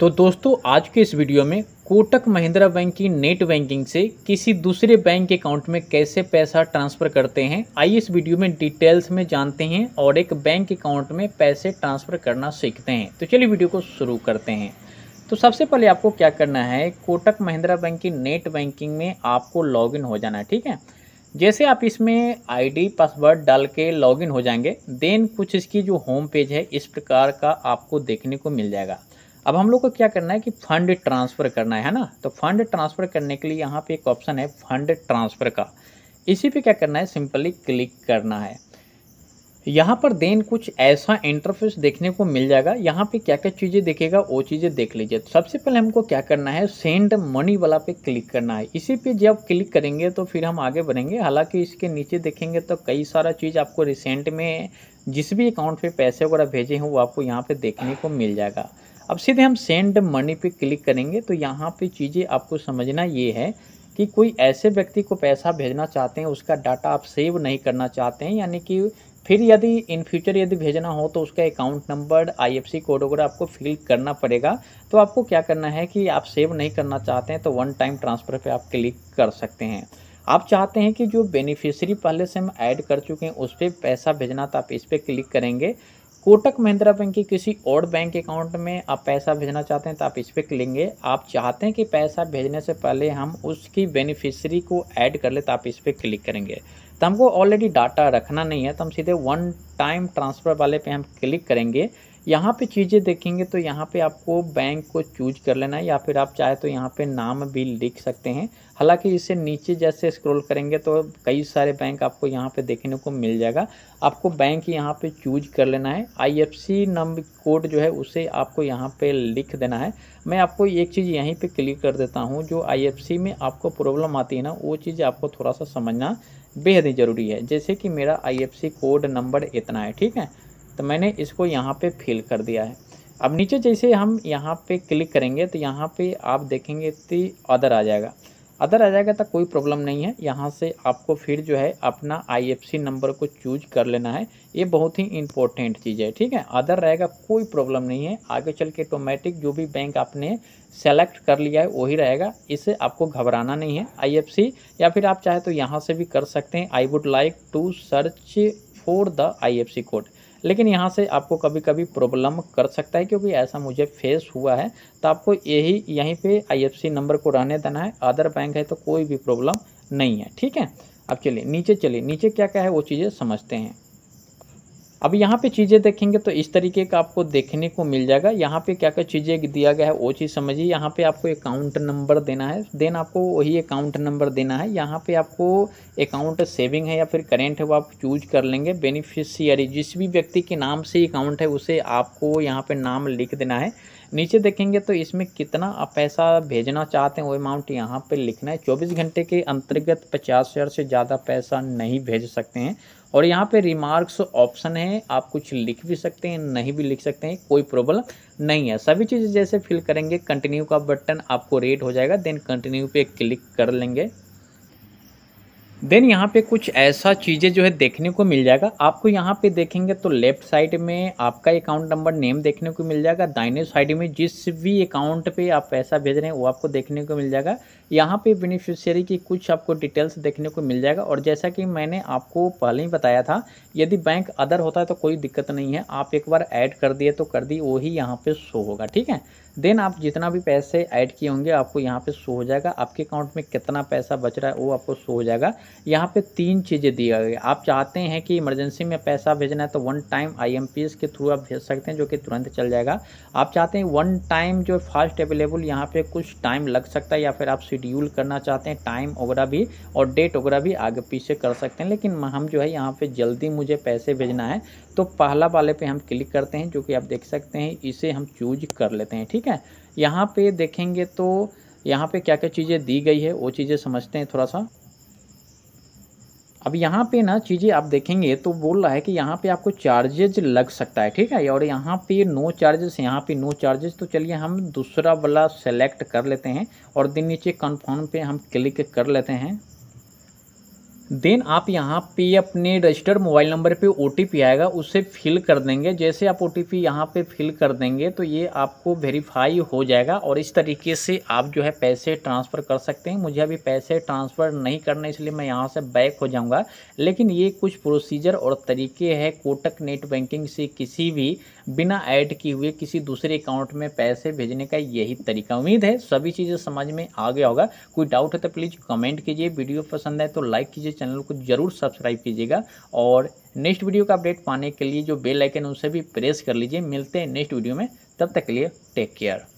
तो दोस्तों आज के इस वीडियो में कोटक महिंद्रा बैंक की नेट बैंकिंग से किसी दूसरे बैंक अकाउंट में कैसे पैसा ट्रांसफ़र करते हैं आइए इस वीडियो में डिटेल्स में जानते हैं और एक बैंक अकाउंट में पैसे ट्रांसफ़र करना सीखते हैं तो चलिए वीडियो को शुरू करते हैं तो सबसे पहले आपको क्या करना है कोटक महिंद्रा बैंक की नेट बैंकिंग में आपको लॉगिन हो जाना है ठीक है जैसे आप इसमें आईडी पासवर्ड डाल के लॉगिन हो जाएंगे देन कुछ इसकी जो होम पेज है इस प्रकार का आपको देखने को मिल जाएगा अब हम लोग को क्या करना है कि फंड ट्रांसफ़र करना है ना तो फंड ट्रांसफ़र करने के लिए यहाँ पे एक ऑप्शन है फंड ट्रांसफ़र का इसी पे क्या करना है सिंपली क्लिक करना है यहाँ पर देन कुछ ऐसा इंटरफेस देखने को मिल जाएगा यहाँ पे क्या क्या चीज़ें देखेगा वो चीज़ें देख लीजिए सबसे पहले हमको क्या करना है सेंड मनी वाला पे क्लिक करना है इसी पे जब क्लिक करेंगे तो फिर हम आगे बढ़ेंगे हालांकि इसके नीचे देखेंगे तो कई सारा चीज़ आपको रिसेंट में जिस भी अकाउंट पे पैसे वगैरह भेजे हों वो आपको यहाँ पर देखने को मिल जाएगा अब सीधे हम सेंड मनी पे क्लिक करेंगे तो यहाँ पे चीज़ें आपको समझना ये है कि कोई ऐसे व्यक्ति को पैसा भेजना चाहते हैं उसका डाटा आप सेव नहीं करना चाहते हैं यानी कि फिर यदि इन फ्यूचर यदि भेजना हो तो उसका अकाउंट नंबर आईएफसी कोड वगैरह आपको फिल करना पड़ेगा तो आपको क्या करना है कि आप सेव नहीं करना चाहते हैं तो वन टाइम ट्रांसफ़र पे आप क्लिक कर सकते हैं आप चाहते हैं कि जो बेनिफिशियरी पहले से हम ऐड कर चुके हैं उस पर पैसा भेजना तो आप इस पर क्लिक करेंगे कोटक महिंद्रा बैंक के किसी और बैंक अकाउंट में आप पैसा भेजना चाहते हैं तो आप इस पर लेंगे आप चाहते हैं कि पैसा भेजने से पहले हम उसकी बेनिफिशरी को ऐड कर ले तो आप इस पर क्लिक करेंगे तो हमको ऑलरेडी डाटा रखना नहीं है तो हम सीधे वन टाइम ट्रांसफ़र वाले पे हम क्लिक करेंगे यहाँ पे चीज़ें देखेंगे तो यहाँ पे आपको बैंक को चूज कर लेना है या फिर आप चाहे तो यहाँ पे नाम भी लिख सकते हैं हालांकि इसे नीचे जैसे स्क्रॉल करेंगे तो कई सारे बैंक आपको यहाँ पे देखने को मिल जाएगा आपको बैंक यहाँ पे चूज कर लेना है आईएफसी नंबर कोड जो है उसे आपको यहाँ पे लिख देना है मैं आपको एक चीज़ यहीं पर क्लिक कर देता हूँ जो आई में आपको प्रॉब्लम आती है ना वो चीज़ आपको थोड़ा सा समझना बेहद ही ज़रूरी है जैसे कि मेरा आई कोड नंबर इतना है ठीक है तो मैंने इसको यहाँ पे फिल कर दिया है अब नीचे जैसे हम यहाँ पे क्लिक करेंगे तो यहाँ पे आप देखेंगे तो अदर आ जाएगा अदर आ जाएगा तो कोई प्रॉब्लम नहीं है यहाँ से आपको फिर जो है अपना आईएफसी नंबर को चूज कर लेना है ये बहुत ही इंपॉर्टेंट चीज़ है ठीक है अदर रहेगा कोई प्रॉब्लम नहीं है आगे चल के ऑटोमेटिक जो भी बैंक आपने सेलेक्ट कर लिया है वही रहेगा इसे आपको घबराना नहीं है आईएफसी या फिर आप चाहे तो यहाँ से भी कर सकते हैं I would like to search for the I code लेकिन यहाँ से आपको कभी कभी प्रॉब्लम कर सकता है क्योंकि ऐसा मुझे फेस हुआ है तो आपको यही यहीं पे आईएफसी नंबर को रहने देना है अदर बैंक है तो कोई भी प्रॉब्लम नहीं है ठीक है अब चलिए नीचे चलिए नीचे क्या क्या है वो चीज़ें समझते हैं अब यहाँ पे चीज़ें देखेंगे तो इस तरीके का आपको देखने को मिल जाएगा यहाँ पे क्या क्या चीज़ें दिया गया है वो चीज़ समझिए यहाँ पे आपको अकाउंट नंबर देना है देन आपको वही अकाउंट नंबर देना है यहाँ पे आपको अकाउंट सेविंग है या फिर करेंट है वो आप चूज कर लेंगे बेनिफिशियरी जिस भी व्यक्ति के नाम से अकाउंट है उसे आपको यहाँ पर नाम लिख देना है नीचे देखेंगे तो इसमें कितना आप पैसा भेजना चाहते हैं वो अमाउंट यहाँ पे लिखना है 24 घंटे के अंतर्गत पचास हजार से ज़्यादा पैसा नहीं भेज सकते हैं और यहाँ पे रिमार्क्स ऑप्शन है आप कुछ लिख भी सकते हैं नहीं भी लिख सकते हैं कोई प्रॉब्लम नहीं है सभी चीज़ें जैसे फिल करेंगे कंटिन्यू का बटन आपको रेड हो जाएगा देन कंटिन्यू पर क्लिक कर लेंगे देन यहाँ पे कुछ ऐसा चीज़ें जो है देखने को मिल जाएगा आपको यहाँ पे देखेंगे तो लेफ्ट साइड में आपका अकाउंट नंबर नेम देखने को मिल जाएगा दाइने साइड में जिस भी अकाउंट पे आप पैसा भेज रहे हैं वो आपको देखने को मिल जाएगा यहाँ पे बेनिफिशियरी की कुछ आपको डिटेल्स देखने को मिल जाएगा और जैसा कि मैंने आपको पहले ही बताया था यदि बैंक अदर होता है तो कोई दिक्कत नहीं है आप एक बार ऐड कर दिए तो कर दी वही यहाँ पर शो होगा ठीक है देन आप जितना भी पैसे ऐड किए होंगे आपको यहाँ पे शो हो जाएगा आपके अकाउंट में कितना पैसा बच रहा है वो आपको शो हो जाएगा यहाँ पे तीन चीज़ें दी गई आप चाहते हैं कि इमरजेंसी में पैसा भेजना है तो वन टाइम आईएमपीएस के थ्रू आप भेज सकते हैं जो कि तुरंत चल जाएगा आप चाहते हैं वन टाइम जो फास्ट अवेलेबल यहाँ पर कुछ टाइम लग सकता है या फिर आप शेड्यूल करना चाहते हैं टाइम वगैरह भी और डेट वगैरह भी आगे पीछे कर सकते हैं लेकिन हम जो है यहाँ पर जल्दी मुझे पैसे भेजना है तो पहला वाले पे हम क्लिक करते हैं जो कि आप देख सकते हैं इसे हम चूज कर लेते हैं ठीक है यहाँ पे देखेंगे तो यहाँ पे क्या क्या चीज़ें दी गई है वो चीज़ें समझते हैं थोड़ा सा अब यहाँ पे ना चीज़ें आप देखेंगे तो बोल रहा है कि यहाँ पे आपको चार्जेज लग सकता है ठीक है और यहाँ पे नो चार्जेस यहाँ पे नो चार्जेस तो चलिए हम दूसरा वाला सेलेक्ट कर लेते हैं और दिन नीचे कन्फर्म पे हम क्लिक कर लेते हैं देन आप यहाँ पे अपने रजिस्टर्ड मोबाइल नंबर पे ओ आएगा उसे फिल कर देंगे जैसे आप ओ टी पी यहाँ पर फिल कर देंगे तो ये आपको वेरीफाई हो जाएगा और इस तरीके से आप जो है पैसे ट्रांसफ़र कर सकते हैं मुझे अभी पैसे ट्रांसफ़र नहीं करना इसलिए मैं यहाँ से बैक हो जाऊँगा लेकिन ये कुछ प्रोसीजर और तरीके है कोटक नेट बैंकिंग से किसी भी बिना ऐड किए हुए किसी दूसरे अकाउंट में पैसे भेजने का यही तरीका उम्मीद है सभी चीज़ें समझ में आ गया होगा कोई डाउट है तो प्लीज़ कमेंट कीजिए वीडियो पसंद है तो लाइक कीजिए चैनल को जरूर सब्सक्राइब कीजिएगा और नेक्स्ट वीडियो का अपडेट पाने के लिए जो बेल आइकन उसे भी प्रेस कर लीजिए मिलते हैं नेक्स्ट वीडियो में तब तक के लिए टेक केयर